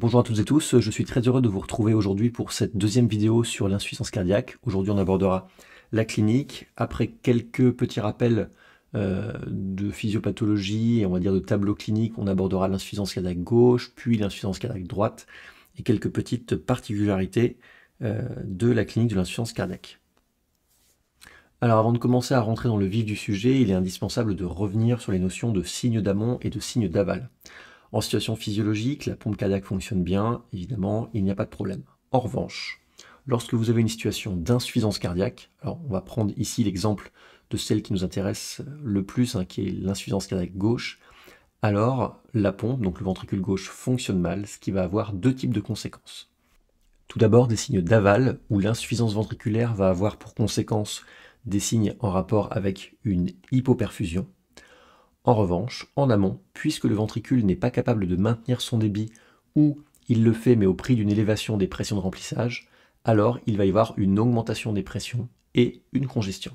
Bonjour à toutes et tous, je suis très heureux de vous retrouver aujourd'hui pour cette deuxième vidéo sur l'insuffisance cardiaque. Aujourd'hui on abordera la clinique, après quelques petits rappels euh, de physiopathologie et on va dire de tableau clinique, on abordera l'insuffisance cardiaque gauche, puis l'insuffisance cardiaque droite et quelques petites particularités euh, de la clinique de l'insuffisance cardiaque. Alors avant de commencer à rentrer dans le vif du sujet, il est indispensable de revenir sur les notions de signe d'amont et de signe d'aval. En situation physiologique, la pompe cardiaque fonctionne bien, évidemment, il n'y a pas de problème. En revanche, lorsque vous avez une situation d'insuffisance cardiaque, alors on va prendre ici l'exemple de celle qui nous intéresse le plus, hein, qui est l'insuffisance cardiaque gauche, alors la pompe, donc le ventricule gauche, fonctionne mal, ce qui va avoir deux types de conséquences. Tout d'abord des signes d'aval, où l'insuffisance ventriculaire va avoir pour conséquence des signes en rapport avec une hypoperfusion, en revanche, en amont, puisque le ventricule n'est pas capable de maintenir son débit ou il le fait mais au prix d'une élévation des pressions de remplissage, alors il va y avoir une augmentation des pressions et une congestion.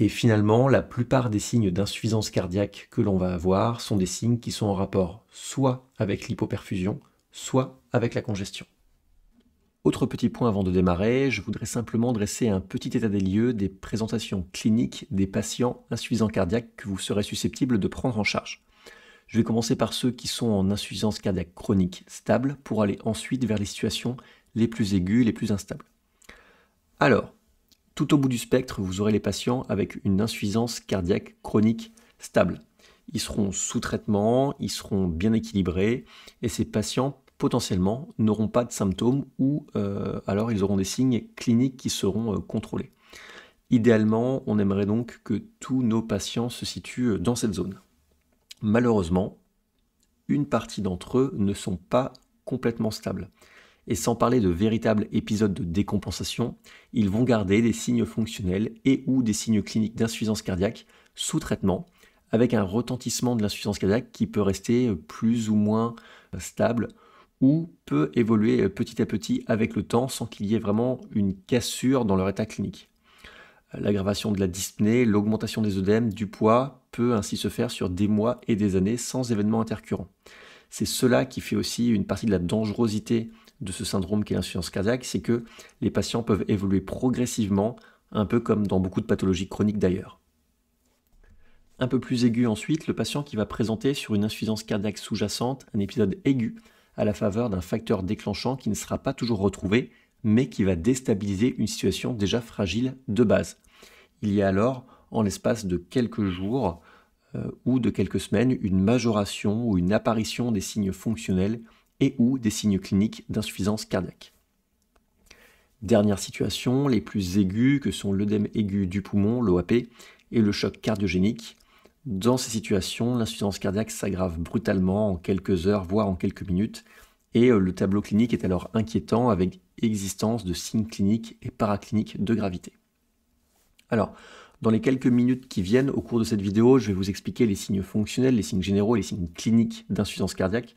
Et finalement, la plupart des signes d'insuffisance cardiaque que l'on va avoir sont des signes qui sont en rapport soit avec l'hypoperfusion, soit avec la congestion. Autre petit point avant de démarrer, je voudrais simplement dresser un petit état des lieux des présentations cliniques des patients insuffisants cardiaques que vous serez susceptibles de prendre en charge. Je vais commencer par ceux qui sont en insuffisance cardiaque chronique stable pour aller ensuite vers les situations les plus aiguës, les plus instables. Alors, tout au bout du spectre, vous aurez les patients avec une insuffisance cardiaque chronique stable. Ils seront sous traitement, ils seront bien équilibrés et ces patients potentiellement n'auront pas de symptômes ou euh, alors ils auront des signes cliniques qui seront euh, contrôlés. Idéalement, on aimerait donc que tous nos patients se situent euh, dans cette zone. Malheureusement, une partie d'entre eux ne sont pas complètement stables. Et sans parler de véritables épisodes de décompensation, ils vont garder des signes fonctionnels et ou des signes cliniques d'insuffisance cardiaque sous traitement, avec un retentissement de l'insuffisance cardiaque qui peut rester plus ou moins stable ou peut évoluer euh, petit à petit avec le temps sans qu'il y ait vraiment une cassure dans leur état clinique. Euh, l'aggravation de la dyspnée, l'augmentation des œdèmes, du poids peut ainsi se faire sur des mois et des années sans événement intercurrents. C'est cela qui fait aussi une partie de la dangerosité de ce syndrome qu'est l'insuffisance cardiaque, c'est que les patients peuvent évoluer progressivement, un peu comme dans beaucoup de pathologies chroniques d'ailleurs. Un peu plus aigu ensuite, le patient qui va présenter sur une insuffisance cardiaque sous-jacente un épisode aigu à la faveur d'un facteur déclenchant qui ne sera pas toujours retrouvé, mais qui va déstabiliser une situation déjà fragile de base. Il y a alors, en l'espace de quelques jours euh, ou de quelques semaines, une majoration ou une apparition des signes fonctionnels et ou des signes cliniques d'insuffisance cardiaque. Dernière situation, les plus aigus que sont l'œdème aigu du poumon, l'OAP, et le choc cardiogénique, dans ces situations, l'insuffisance cardiaque s'aggrave brutalement en quelques heures, voire en quelques minutes, et euh, le tableau clinique est alors inquiétant avec existence de signes cliniques et paracliniques de gravité. Alors, dans les quelques minutes qui viennent au cours de cette vidéo, je vais vous expliquer les signes fonctionnels, les signes généraux et les signes cliniques d'insuffisance cardiaque.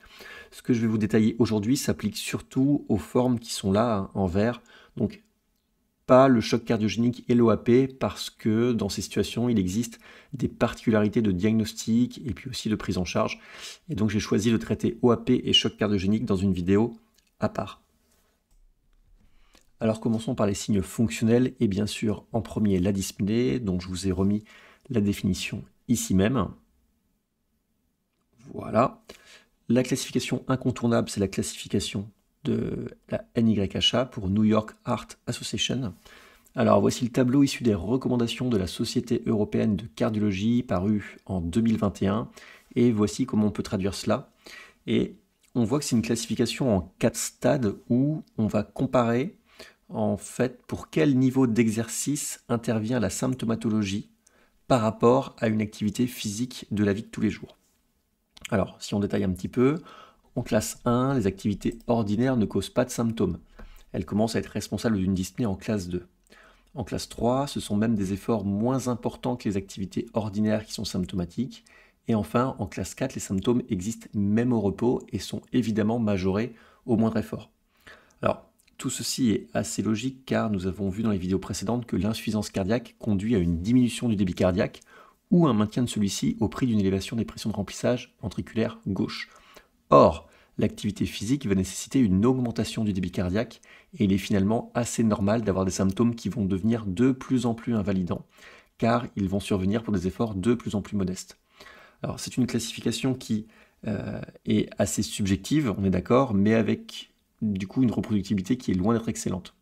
Ce que je vais vous détailler aujourd'hui s'applique surtout aux formes qui sont là hein, en vert, donc pas le choc cardiogénique et l'OAP parce que dans ces situations, il existe des particularités de diagnostic et puis aussi de prise en charge. Et donc j'ai choisi de traiter OAP et choc cardiogénique dans une vidéo à part. Alors commençons par les signes fonctionnels et bien sûr en premier la dyspnée dont je vous ai remis la définition ici même. Voilà. La classification incontournable, c'est la classification de la NYHA pour New York Art Association. Alors voici le tableau issu des recommandations de la Société européenne de cardiologie paru en 2021 et voici comment on peut traduire cela. Et on voit que c'est une classification en quatre stades où on va comparer en fait pour quel niveau d'exercice intervient la symptomatologie par rapport à une activité physique de la vie de tous les jours. Alors si on détaille un petit peu, en classe 1, les activités ordinaires ne causent pas de symptômes. Elles commencent à être responsables d'une dyspnée en classe 2. En classe 3, ce sont même des efforts moins importants que les activités ordinaires qui sont symptomatiques. Et enfin, en classe 4, les symptômes existent même au repos et sont évidemment majorés au moindre effort. Alors, tout ceci est assez logique car nous avons vu dans les vidéos précédentes que l'insuffisance cardiaque conduit à une diminution du débit cardiaque ou un maintien de celui-ci au prix d'une élévation des pressions de remplissage ventriculaire gauche. Or, l'activité physique va nécessiter une augmentation du débit cardiaque et il est finalement assez normal d'avoir des symptômes qui vont devenir de plus en plus invalidants, car ils vont survenir pour des efforts de plus en plus modestes. Alors c'est une classification qui euh, est assez subjective, on est d'accord, mais avec du coup une reproductibilité qui est loin d'être excellente.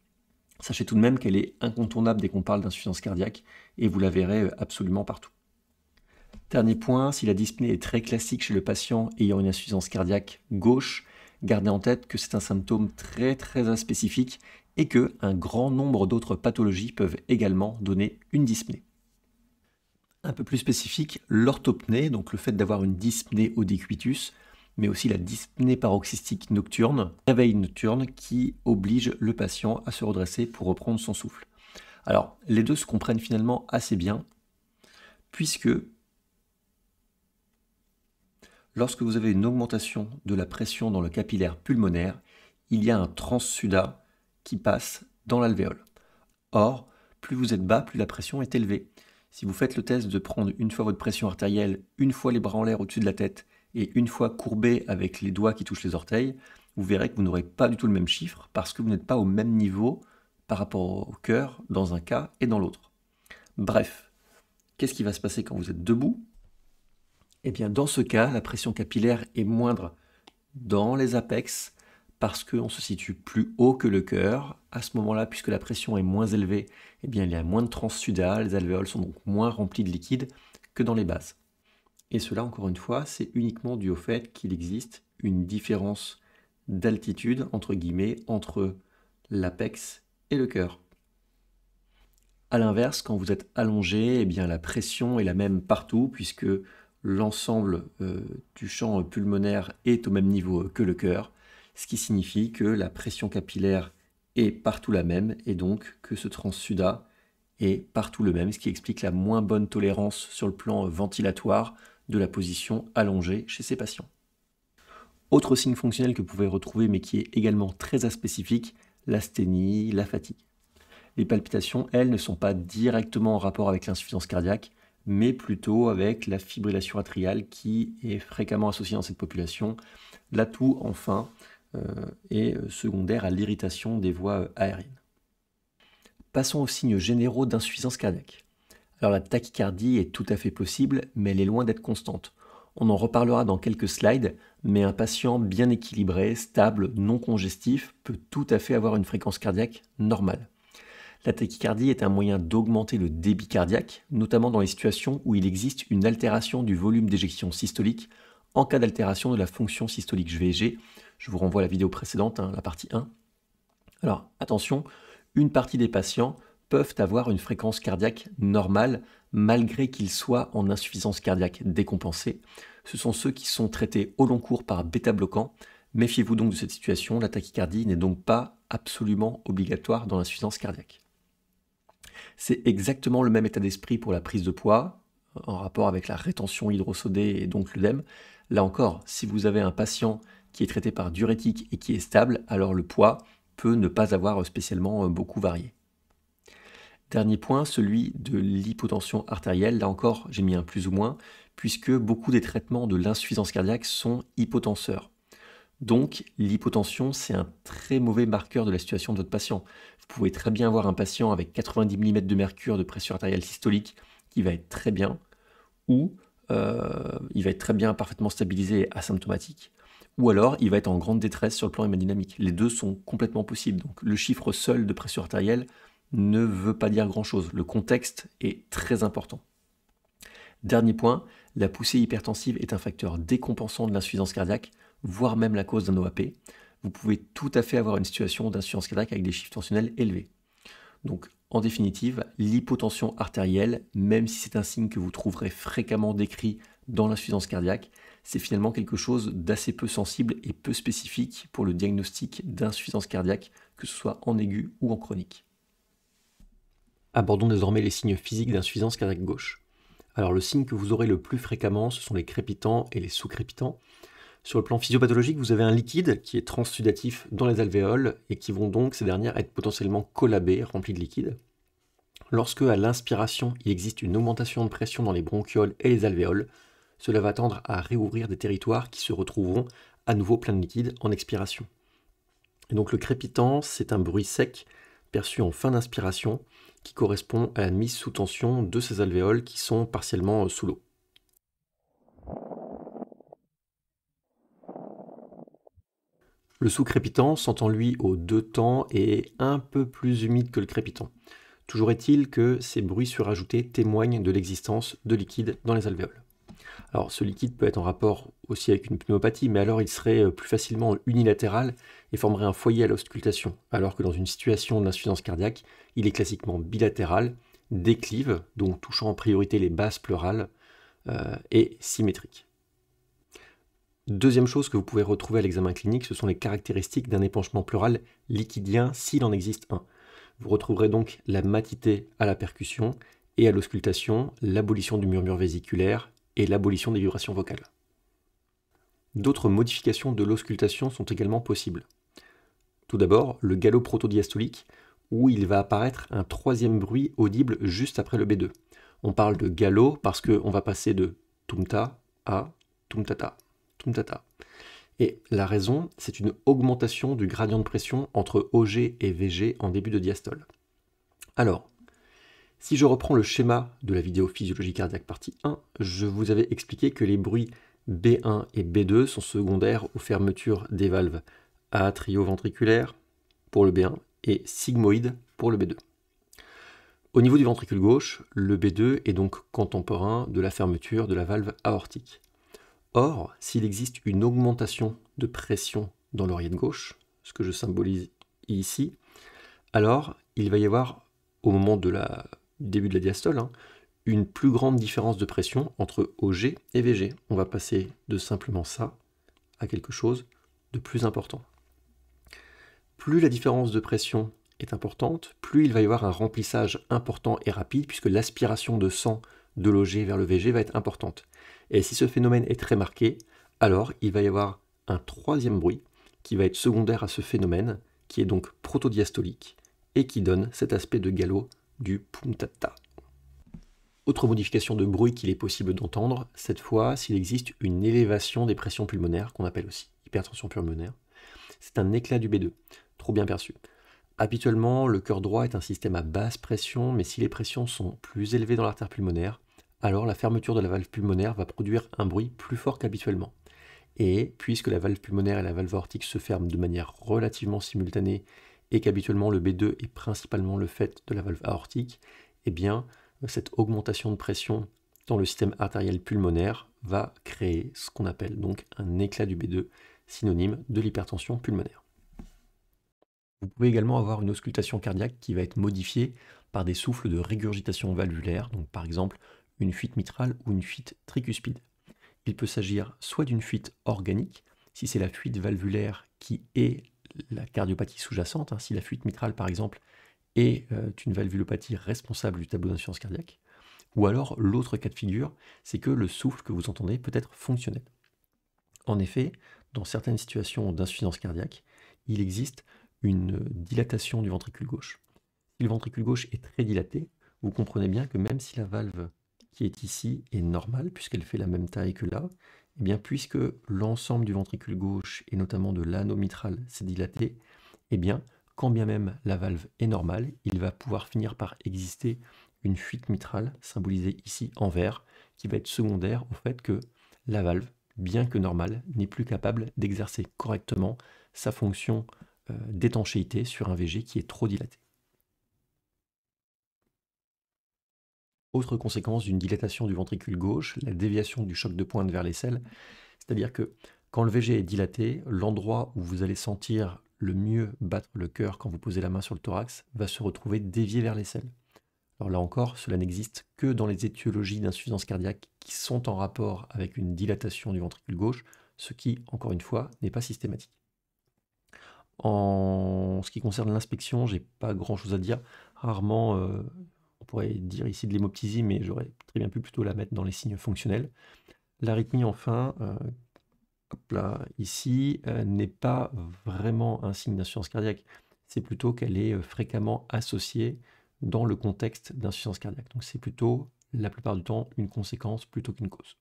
Sachez tout de même qu'elle est incontournable dès qu'on parle d'insuffisance cardiaque, et vous la verrez euh, absolument partout. Dernier point, si la dyspnée est très classique chez le patient ayant une insuffisance cardiaque gauche, gardez en tête que c'est un symptôme très très spécifique et que un grand nombre d'autres pathologies peuvent également donner une dyspnée. Un peu plus spécifique, l'orthopnée, donc le fait d'avoir une dyspnée au décuitus, mais aussi la dyspnée paroxystique nocturne, réveil nocturne qui oblige le patient à se redresser pour reprendre son souffle. Alors, les deux se comprennent finalement assez bien, puisque Lorsque vous avez une augmentation de la pression dans le capillaire pulmonaire, il y a un transsuda qui passe dans l'alvéole. Or, plus vous êtes bas, plus la pression est élevée. Si vous faites le test de prendre une fois votre pression artérielle, une fois les bras en l'air au-dessus de la tête et une fois courbé avec les doigts qui touchent les orteils, vous verrez que vous n'aurez pas du tout le même chiffre parce que vous n'êtes pas au même niveau par rapport au cœur dans un cas et dans l'autre. Bref, qu'est-ce qui va se passer quand vous êtes debout eh bien, dans ce cas, la pression capillaire est moindre dans les apex parce qu'on se situe plus haut que le cœur. À ce moment-là, puisque la pression est moins élevée, eh bien, il y a moins de transsudat, les alvéoles sont donc moins remplies de liquide que dans les bases. Et cela, encore une fois, c'est uniquement dû au fait qu'il existe une différence d'altitude, entre guillemets, entre l'apex et le cœur. A l'inverse, quand vous êtes allongé, eh bien, la pression est la même partout, puisque l'ensemble euh, du champ pulmonaire est au même niveau que le cœur, ce qui signifie que la pression capillaire est partout la même et donc que ce transsuda est partout le même, ce qui explique la moins bonne tolérance sur le plan ventilatoire de la position allongée chez ces patients. Autre signe fonctionnel que vous pouvez retrouver mais qui est également très aspécifique, l'asthénie, la fatigue. Les palpitations, elles, ne sont pas directement en rapport avec l'insuffisance cardiaque, mais plutôt avec la fibrillation atriale qui est fréquemment associée dans cette population. L'atout enfin euh, est euh, secondaire à l'irritation des voies euh, aériennes. Passons aux signes généraux d'insuffisance cardiaque. Alors la tachycardie est tout à fait possible, mais elle est loin d'être constante. On en reparlera dans quelques slides, mais un patient bien équilibré, stable, non congestif peut tout à fait avoir une fréquence cardiaque normale. La tachycardie est un moyen d'augmenter le débit cardiaque, notamment dans les situations où il existe une altération du volume d'éjection systolique en cas d'altération de la fonction systolique GVG. Je vous renvoie à la vidéo précédente, hein, la partie 1. Alors attention, une partie des patients peuvent avoir une fréquence cardiaque normale malgré qu'ils soient en insuffisance cardiaque décompensée. Ce sont ceux qui sont traités au long cours par bêta bloquant. Méfiez-vous donc de cette situation, la tachycardie n'est donc pas absolument obligatoire dans l'insuffisance cardiaque. C'est exactement le même état d'esprit pour la prise de poids, en rapport avec la rétention hydrosodée et donc l'œdème. Là encore, si vous avez un patient qui est traité par diurétique et qui est stable, alors le poids peut ne pas avoir spécialement euh, beaucoup varié. Dernier point, celui de l'hypotension artérielle. Là encore, j'ai mis un plus ou moins, puisque beaucoup des traitements de l'insuffisance cardiaque sont hypotenseurs. Donc, l'hypotension, c'est un très mauvais marqueur de la situation de votre patient. Vous pouvez très bien avoir un patient avec 90 mm de mercure de pression artérielle systolique qui va être très bien, ou euh, il va être très bien, parfaitement stabilisé et asymptomatique, ou alors il va être en grande détresse sur le plan hémodynamique. Les deux sont complètement possibles. Donc, le chiffre seul de pression artérielle ne veut pas dire grand-chose. Le contexte est très important. Dernier point, la poussée hypertensive est un facteur décompensant de l'insuffisance cardiaque voire même la cause d'un OAP, vous pouvez tout à fait avoir une situation d'insuffisance cardiaque avec des chiffres tensionnels élevés. Donc, en définitive, l'hypotension artérielle, même si c'est un signe que vous trouverez fréquemment décrit dans l'insuffisance cardiaque, c'est finalement quelque chose d'assez peu sensible et peu spécifique pour le diagnostic d'insuffisance cardiaque, que ce soit en aigu ou en chronique. Abordons désormais les signes physiques d'insuffisance cardiaque gauche. Alors le signe que vous aurez le plus fréquemment, ce sont les crépitants et les sous-crépitants. Sur le plan physiopathologique, vous avez un liquide qui est transsudatif dans les alvéoles et qui vont donc, ces dernières, être potentiellement collabées, remplies de liquide. Lorsque, à l'inspiration, il existe une augmentation de pression dans les bronchioles et les alvéoles, cela va tendre à réouvrir des territoires qui se retrouveront à nouveau pleins de liquide en expiration. donc le crépitant, c'est un bruit sec perçu en fin d'inspiration qui correspond à la mise sous tension de ces alvéoles qui sont partiellement euh, sous l'eau. Le sous-crépitant s'entend lui aux deux temps et est un peu plus humide que le crépitant. Toujours est-il que ces bruits surajoutés témoignent de l'existence de liquide dans les alvéoles. Alors ce liquide peut être en rapport aussi avec une pneumopathie, mais alors il serait euh, plus facilement unilatéral et formerait un foyer à l'auscultation, alors que dans une situation d'insuffisance cardiaque, il est classiquement bilatéral, déclive, donc touchant en priorité les bases pleurales, euh, et symétrique. Deuxième chose que vous pouvez retrouver à l'examen clinique, ce sont les caractéristiques d'un épanchement pleural liquidien s'il en existe un. Vous retrouverez donc la matité à la percussion et à l'auscultation, l'abolition du murmure vésiculaire et l'abolition des vibrations vocales. D'autres modifications de l'auscultation sont également possibles. Tout d'abord, le galop protodiastolique, où il va apparaître un troisième bruit audible juste après le B2. On parle de galop parce qu'on va passer de tumta à tumtata. Et la raison, c'est une augmentation du gradient de pression entre OG et VG en début de diastole. Alors, si je reprends le schéma de la vidéo physiologie cardiaque partie 1, je vous avais expliqué que les bruits B1 et B2 sont secondaires aux fermetures des valves atrioventriculaires pour le B1 et sigmoïdes pour le B2. Au niveau du ventricule gauche, le B2 est donc contemporain de la fermeture de la valve aortique. Or, s'il existe une augmentation de pression dans l'oreillette gauche, ce que je symbolise ici, alors il va y avoir, au moment de la, du début de la diastole, hein, une plus grande différence de pression entre OG et VG. On va passer de simplement ça à quelque chose de plus important. Plus la différence de pression est importante, plus il va y avoir un remplissage important et rapide, puisque l'aspiration de sang de loger vers le VG va être importante. Et si ce phénomène est très marqué, alors il va y avoir un troisième bruit qui va être secondaire à ce phénomène, qui est donc protodiastolique, et qui donne cet aspect de galop du puntata. Autre modification de bruit qu'il est possible d'entendre, cette fois s'il existe une élévation des pressions pulmonaires, qu'on appelle aussi hypertension pulmonaire, c'est un éclat du B2, trop bien perçu. Habituellement, le cœur droit est un système à basse pression, mais si les pressions sont plus élevées dans l'artère pulmonaire, alors la fermeture de la valve pulmonaire va produire un bruit plus fort qu'habituellement. Et puisque la valve pulmonaire et la valve aortique se ferment de manière relativement simultanée et qu'habituellement le B2 est principalement le fait de la valve aortique, eh bien cette augmentation de pression dans le système artériel pulmonaire va créer ce qu'on appelle donc un éclat du B2, synonyme de l'hypertension pulmonaire. Vous pouvez également avoir une auscultation cardiaque qui va être modifiée par des souffles de régurgitation valvulaire, donc par exemple une fuite mitrale ou une fuite tricuspide. Il peut s'agir soit d'une fuite organique, si c'est la fuite valvulaire qui est la cardiopathie sous-jacente, hein, si la fuite mitrale par exemple est euh, une valvulopathie responsable du tableau d'insuffisance cardiaque, ou alors l'autre cas de figure, c'est que le souffle que vous entendez peut être fonctionnel. En effet, dans certaines situations d'insuffisance cardiaque, il existe une dilatation du ventricule gauche. Si le ventricule gauche est très dilaté, vous comprenez bien que même si la valve qui est ici est normale, puisqu'elle fait la même taille que là, et eh bien, puisque l'ensemble du ventricule gauche, et notamment de l'anneau mitral, s'est dilaté, et eh bien, quand bien même la valve est normale, il va pouvoir finir par exister une fuite mitrale, symbolisée ici en vert, qui va être secondaire au fait que la valve, bien que normale, n'est plus capable d'exercer correctement sa fonction euh, d'étanchéité sur un VG qui est trop dilaté. Autre conséquence d'une dilatation du ventricule gauche, la déviation du choc de pointe vers les l'aisselle, c'est-à-dire que quand le VG est dilaté, l'endroit où vous allez sentir le mieux battre le cœur quand vous posez la main sur le thorax va se retrouver dévié vers les selles. Alors là encore, cela n'existe que dans les étiologies d'insuffisance cardiaque qui sont en rapport avec une dilatation du ventricule gauche, ce qui, encore une fois, n'est pas systématique. En ce qui concerne l'inspection, j'ai pas grand chose à dire. Rarement, euh, pourrait dire ici de l'hémoptysie, mais j'aurais très bien pu plutôt la mettre dans les signes fonctionnels. L'arythmie, enfin, euh, là, ici, euh, n'est pas vraiment un signe d'insuffisance cardiaque. C'est plutôt qu'elle est euh, fréquemment associée dans le contexte d'insuffisance cardiaque. Donc c'est plutôt, la plupart du temps, une conséquence plutôt qu'une cause.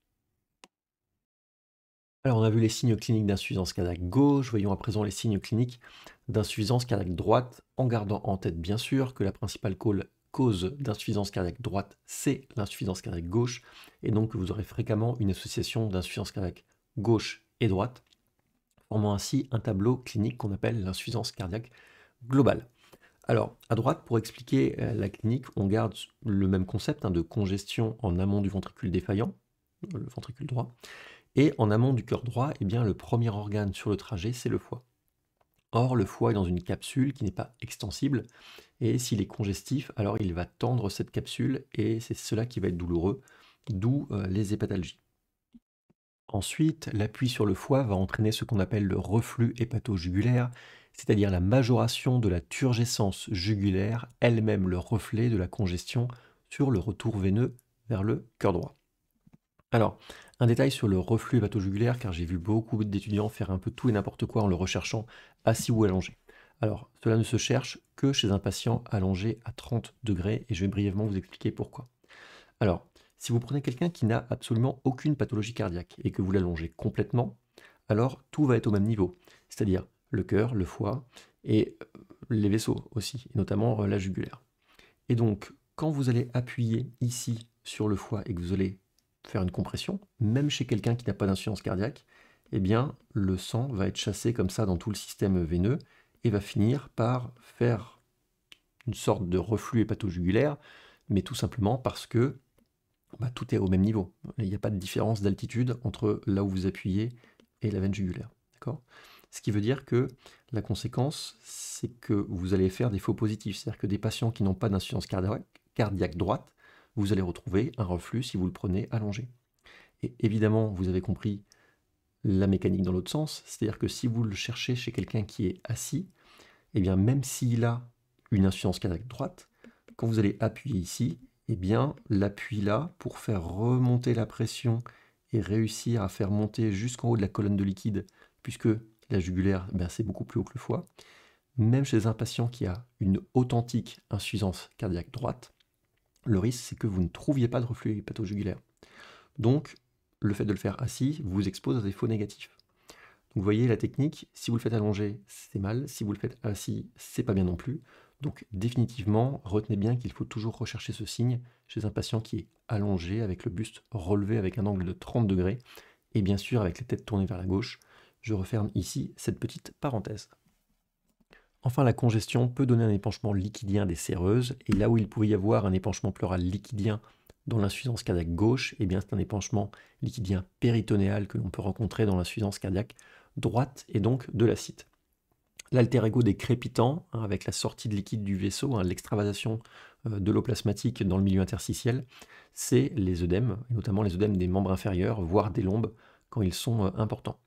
Alors on a vu les signes cliniques d'insuffisance cardiaque gauche, voyons à présent les signes cliniques d'insuffisance cardiaque droite, en gardant en tête bien sûr que la principale cause, cause d'insuffisance cardiaque droite, c'est l'insuffisance cardiaque gauche, et donc vous aurez fréquemment une association d'insuffisance cardiaque gauche et droite, formant ainsi un tableau clinique qu'on appelle l'insuffisance cardiaque globale. Alors, à droite, pour expliquer euh, la clinique, on garde le même concept hein, de congestion en amont du ventricule défaillant, le ventricule droit, et en amont du cœur droit, eh bien, le premier organe sur le trajet, c'est le foie. Or, le foie est dans une capsule qui n'est pas extensible, et s'il est congestif, alors il va tendre cette capsule, et c'est cela qui va être douloureux, d'où euh, les hépatalgies. Ensuite, l'appui sur le foie va entraîner ce qu'on appelle le reflux hépato-jugulaire, c'est-à-dire la majoration de la turgescence jugulaire, elle-même le reflet de la congestion sur le retour veineux vers le cœur droit. Alors, un détail sur le reflux hépato car j'ai vu beaucoup d'étudiants faire un peu tout et n'importe quoi en le recherchant assis ou allongé. Alors, cela ne se cherche que chez un patient allongé à 30 degrés, et je vais brièvement vous expliquer pourquoi. Alors, si vous prenez quelqu'un qui n'a absolument aucune pathologie cardiaque et que vous l'allongez complètement, alors tout va être au même niveau, c'est-à-dire le cœur, le foie et euh, les vaisseaux aussi, et notamment euh, la jugulaire. Et donc, quand vous allez appuyer ici sur le foie et que vous allez faire une compression, même chez quelqu'un qui n'a pas d'insuffisance cardiaque, eh bien, le sang va être chassé comme ça dans tout le système veineux et va finir par faire une sorte de reflux hépato-jugulaire, mais tout simplement parce que bah, tout est au même niveau. Il n'y a pas de différence d'altitude entre là où vous appuyez et la veine jugulaire. D'accord Ce qui veut dire que la conséquence, c'est que vous allez faire des faux positifs. C'est-à-dire que des patients qui n'ont pas d'insuffisance cardiaque droite vous allez retrouver un reflux si vous le prenez allongé. Et évidemment, vous avez compris la mécanique dans l'autre sens, c'est-à-dire que si vous le cherchez chez quelqu'un qui est assis, eh bien même s'il a une insuffisance cardiaque droite, quand vous allez appuyer ici, eh bien l'appui là, pour faire remonter la pression et réussir à faire monter jusqu'en haut de la colonne de liquide, puisque la jugulaire, eh c'est beaucoup plus haut que le foie, même chez un patient qui a une authentique insuffisance cardiaque droite, le risque c'est que vous ne trouviez pas de reflux hépato-jugulaire. Donc, le fait de le faire assis vous expose à des faux négatifs. vous voyez la technique, si vous le faites allongé, c'est mal, si vous le faites assis, c'est pas bien non plus. Donc, définitivement, retenez bien qu'il faut toujours rechercher ce signe chez un patient qui est allongé, avec le buste relevé avec un angle de 30 degrés, et bien sûr avec les têtes tournées vers la gauche. Je referme ici cette petite parenthèse. Enfin, la congestion peut donner un épanchement liquidien des serreuses, et là où il pourrait y avoir un épanchement pleural liquidien dans l'insuffisance cardiaque gauche, eh bien c'est un épanchement liquidien péritonéal que l'on peut rencontrer dans l'insuffisance cardiaque droite et donc de l'acide. L'alter ego des crépitants, hein, avec la sortie de liquide du vaisseau, hein, l'extravasation euh, de l'eau plasmatique dans le milieu interstitiel, c'est les œdèmes, notamment les œdèmes des membres inférieurs, voire des lombes, quand ils sont euh, importants.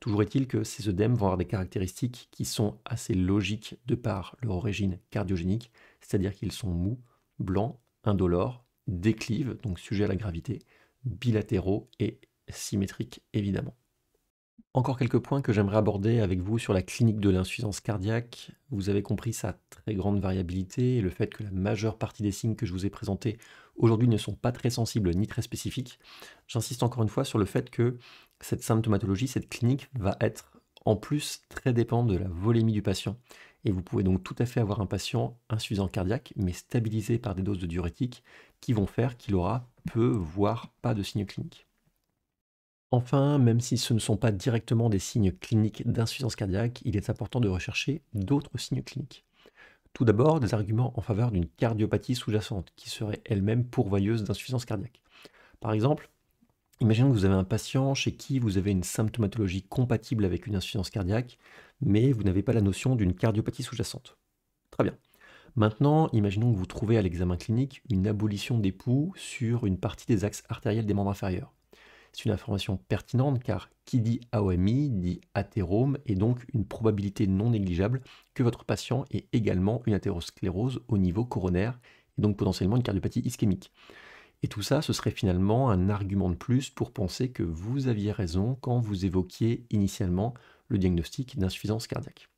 Toujours est-il que ces œdèmes vont avoir des caractéristiques qui sont assez logiques de par leur origine cardiogénique, c'est-à-dire qu'ils sont mous, blancs, indolores, déclives, donc sujets à la gravité, bilatéraux et symétriques évidemment. Encore quelques points que j'aimerais aborder avec vous sur la clinique de l'insuffisance cardiaque. Vous avez compris sa très grande variabilité et le fait que la majeure partie des signes que je vous ai présentés aujourd'hui ne sont pas très sensibles ni très spécifiques. J'insiste encore une fois sur le fait que cette symptomatologie, cette clinique va être en plus très dépendante de la volémie du patient. Et vous pouvez donc tout à fait avoir un patient insuffisant cardiaque mais stabilisé par des doses de diurétiques qui vont faire qu'il aura peu, voire pas de signes cliniques. Enfin, même si ce ne sont pas directement des signes cliniques d'insuffisance cardiaque, il est important de rechercher d'autres signes cliniques. Tout d'abord, des arguments en faveur d'une cardiopathie sous-jacente, qui serait elle-même pourvoyeuse d'insuffisance cardiaque. Par exemple, imaginons que vous avez un patient chez qui vous avez une symptomatologie compatible avec une insuffisance cardiaque, mais vous n'avez pas la notion d'une cardiopathie sous-jacente. Très bien. Maintenant, imaginons que vous trouvez à l'examen clinique une abolition des poux sur une partie des axes artériels des membres inférieurs. C'est une information pertinente car qui dit AOMI dit athérome et donc une probabilité non négligeable que votre patient ait également une athérosclérose au niveau coronaire et donc potentiellement une cardiopathie ischémique. Et tout ça, ce serait finalement un argument de plus pour penser que vous aviez raison quand vous évoquiez initialement le diagnostic d'insuffisance cardiaque.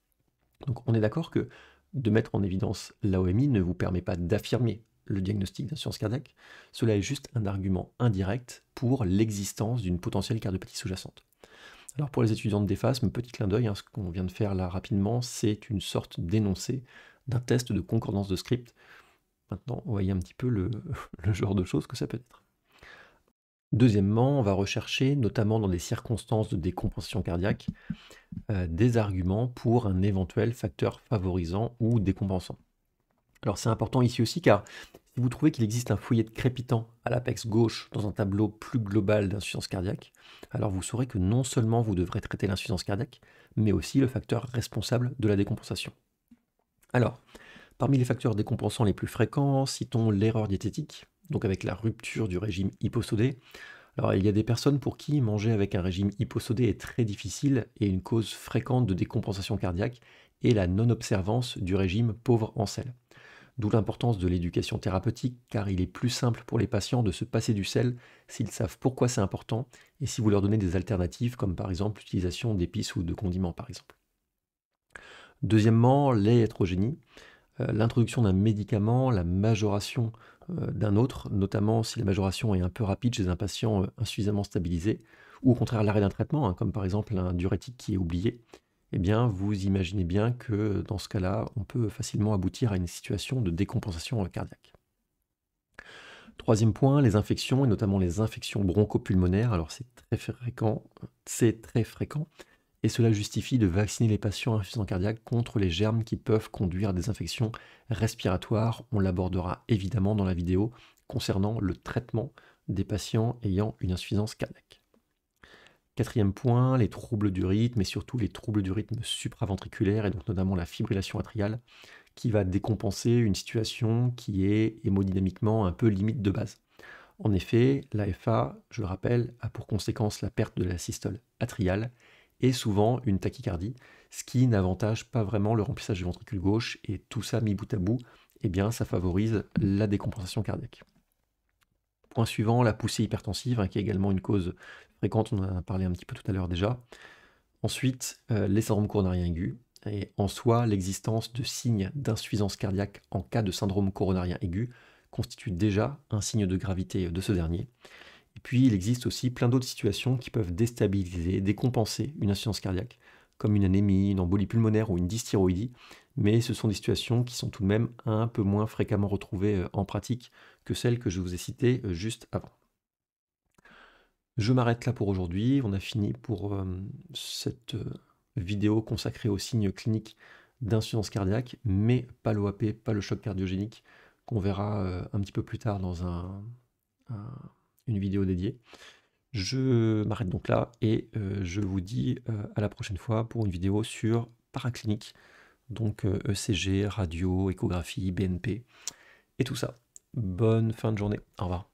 Donc on est d'accord que de mettre en évidence l'AOMI ne vous permet pas d'affirmer le diagnostic d'insuffisance cardiaque, cela est juste un argument indirect pour l'existence d'une potentielle cardiopathie sous-jacente. Alors pour les étudiants de d'EFASM, petit clin d'œil, hein, ce qu'on vient de faire là rapidement, c'est une sorte d'énoncé d'un test de concordance de script. Maintenant, vous voyez un petit peu le, genre de choses que ça peut être. Deuxièmement, on va rechercher, notamment dans des circonstances de décompensation cardiaque, euh, des arguments pour un éventuel facteur favorisant ou décompensant. Alors c'est important ici aussi car si vous trouvez qu'il existe un fouillet de crépitant à l'apex gauche dans un tableau plus global d'insuffisance cardiaque, alors vous saurez que non seulement vous devrez traiter l'insuffisance cardiaque, mais aussi le facteur responsable de la décompensation. Alors, parmi les facteurs décompensants les plus fréquents, citons l'erreur diététique, donc avec la rupture du régime hyposodé. Alors, il y a des personnes pour qui manger avec un régime hyposodé est très difficile et une cause fréquente de décompensation cardiaque est la non-observance du régime pauvre en sel. D'où l'importance de l'éducation thérapeutique, car il est plus simple pour les patients de se passer du sel s'ils savent pourquoi c'est important et si vous leur donnez des alternatives, comme par exemple l'utilisation d'épices ou de condiments par exemple. Deuxièmement, l'hétérogénie, euh, L'introduction d'un médicament, la majoration euh, d'un autre, notamment si la majoration est un peu rapide chez un patient euh, insuffisamment stabilisé, ou au contraire l'arrêt d'un traitement, hein, comme par exemple un diurétique qui est oublié, eh bien, vous imaginez bien que dans ce cas-là, on peut facilement aboutir à une situation de décompensation cardiaque. Troisième point, les infections, et notamment les infections bronchopulmonaires. Alors c'est très fréquent, c'est très fréquent, et cela justifie de vacciner les patients insuffisance cardiaque contre les germes qui peuvent conduire à des infections respiratoires. On l'abordera évidemment dans la vidéo concernant le traitement des patients ayant une insuffisance cardiaque. Quatrième point, les troubles du rythme et surtout les troubles du rythme supraventriculaire et donc notamment la fibrillation atriale qui va décompenser une situation qui est hémodynamiquement un peu limite de base. En effet, l'AFA, je le rappelle, a pour conséquence la perte de la systole atriale et souvent une tachycardie, ce qui n'avantage pas vraiment le remplissage du ventricule gauche et tout ça mis bout à bout, eh bien ça favorise la décompensation cardiaque. Point suivant, la poussée hypertensive, hein, qui est également une cause fréquente, on en a parlé un petit peu tout à l'heure déjà. Ensuite, euh, les syndromes coronariens aigus. Et en soi, l'existence de signes d'insuffisance cardiaque en cas de syndrome coronarien aigu constitue déjà un signe de gravité de ce dernier. Et puis, il existe aussi plein d'autres situations qui peuvent déstabiliser, décompenser une insuffisance cardiaque, comme une anémie, une embolie pulmonaire ou une dysthyroïdie, mais ce sont des situations qui sont tout de même un peu moins fréquemment retrouvées euh, en pratique que celles que je vous ai citées euh, juste avant. Je m'arrête là pour aujourd'hui. On a fini pour euh, cette euh, vidéo consacrée aux signes cliniques d'insuffisance cardiaque, mais pas l'OAP, pas le choc cardiogénique, qu'on verra euh, un petit peu plus tard dans une vidéo dédiée. Je m'arrête donc là et je vous dis à la prochaine fois pour une vidéo sur paraclinique, donc ECG, e radio, échographie, BNP et tout ça. Bonne fin de journée. Au revoir.